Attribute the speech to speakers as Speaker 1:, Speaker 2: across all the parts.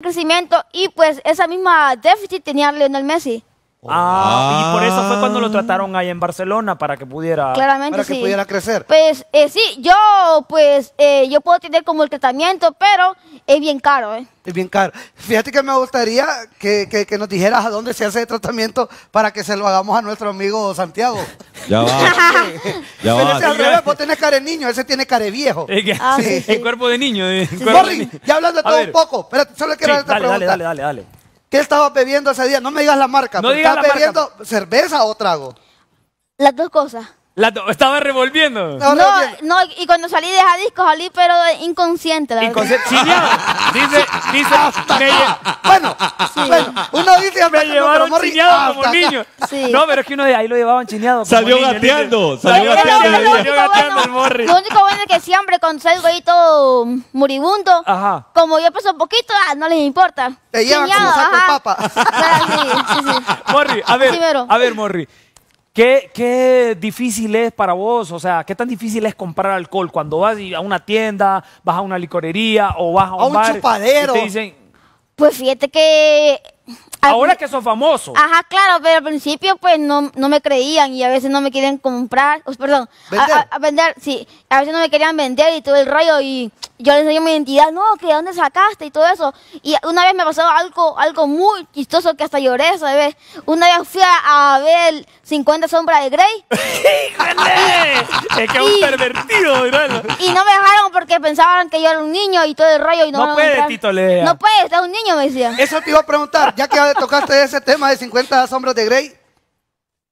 Speaker 1: crecimiento y pues esa misma déficit tenía Lionel Messi.
Speaker 2: Ah, y por eso fue cuando lo trataron ahí en Barcelona para que pudiera pudiera crecer.
Speaker 1: Pues eh, sí, yo pues eh, yo puedo tener como el tratamiento, pero es bien caro, ¿eh?
Speaker 2: Es bien caro. Fíjate que me gustaría que, nos dijeras a dónde se hace el tratamiento para que se lo hagamos a nuestro amigo Santiago. Ya va. ya va. ese al cara de niño, ese tiene cara viejo. El ah, cuerpo de niño. Eh, ya hablando de todo un poco. solo quiero dale, dale, dale. ¿Qué estaba bebiendo ese día? No me digas la marca. No bebiendo pues. cerveza
Speaker 1: o trago? Las dos cosas
Speaker 2: estaba revolviendo. No,
Speaker 1: no, y cuando salí de disco salí pero inconsciente. La inconsciente. dice, dice, hasta
Speaker 2: Bueno, uno dice, me llevaron chineado como niño. No, pero es que uno de ahí lo llevaban chineado. Salió gateando, salió gateando. salió gateando el morri. Lo
Speaker 1: único bueno es que siempre con salgo ahí todo moribundo, como yo peso poquito, ah, no les importa. Te llevan como saco papa.
Speaker 2: Morri, a ver, a ver, Morri. ¿Qué, ¿Qué, difícil es para vos? O sea, ¿qué tan difícil es comprar alcohol cuando vas a una tienda, vas a una licorería o vas a un, a un chupadero. te dicen...
Speaker 1: Pues fíjate que... Ahora que sos famoso. Ajá, claro, pero al principio pues no, no me creían y a veces no me querían comprar, perdón, ¿Vender? a, vender, sí, a veces no me querían vender y todo el rollo y yo le enseñé mi identidad, no, que de dónde sacaste y todo eso. Y una vez me pasó algo, algo muy chistoso que hasta lloré ¿sabes? Una vez fui a, ver 50 sombras de Grey. es que un pervertido, ¿verdad? Y no me dejaron porque pensaban que yo era un niño y todo el rollo. Y no no puede, Tito le. No puede, es un niño, me decía.
Speaker 2: Eso te iba a preguntar, ya que tocaste ese tema de 50 sombras de Grey,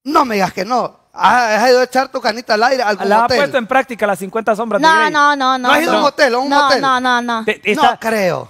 Speaker 2: no me digas que no. ¿Has ido a echar tu canita al aire? Algún ¿La has puesto en práctica las 50 sombras no, de Grey? No,
Speaker 1: no, no. ¿No has ido a un hotel? A un no, hotel? no, no, no. Te, no
Speaker 2: creo.